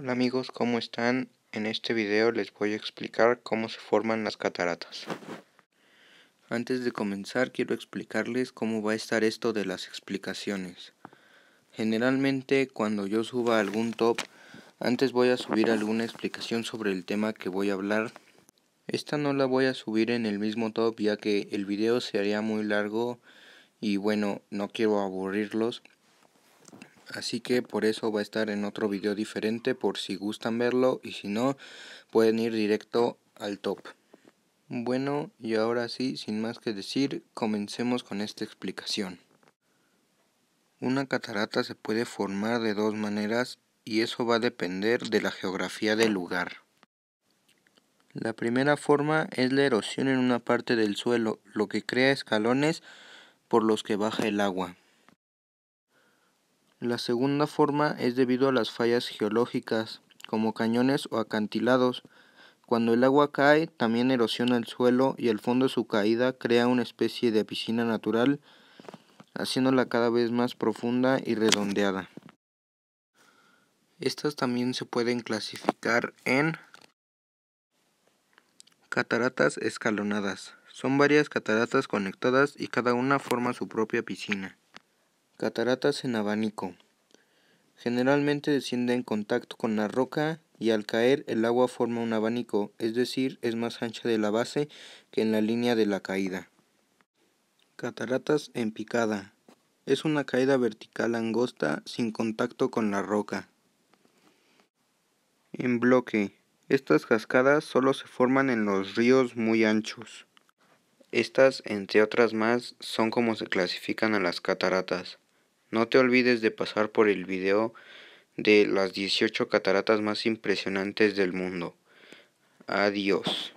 Hola amigos, ¿cómo están? En este video les voy a explicar cómo se forman las cataratas. Antes de comenzar quiero explicarles cómo va a estar esto de las explicaciones. Generalmente cuando yo suba algún top, antes voy a subir alguna explicación sobre el tema que voy a hablar. Esta no la voy a subir en el mismo top ya que el video se haría muy largo y bueno, no quiero aburrirlos así que por eso va a estar en otro video diferente por si gustan verlo y si no pueden ir directo al top. Bueno y ahora sí, sin más que decir, comencemos con esta explicación. Una catarata se puede formar de dos maneras y eso va a depender de la geografía del lugar. La primera forma es la erosión en una parte del suelo, lo que crea escalones por los que baja el agua. La segunda forma es debido a las fallas geológicas, como cañones o acantilados. Cuando el agua cae, también erosiona el suelo y el fondo de su caída crea una especie de piscina natural, haciéndola cada vez más profunda y redondeada. Estas también se pueden clasificar en cataratas escalonadas. Son varias cataratas conectadas y cada una forma su propia piscina. Cataratas en abanico. Generalmente desciende en contacto con la roca y al caer el agua forma un abanico, es decir, es más ancha de la base que en la línea de la caída. Cataratas en picada. Es una caída vertical angosta sin contacto con la roca. En bloque. Estas cascadas solo se forman en los ríos muy anchos. Estas, entre otras más, son como se clasifican a las cataratas. No te olvides de pasar por el video de las 18 cataratas más impresionantes del mundo. Adiós.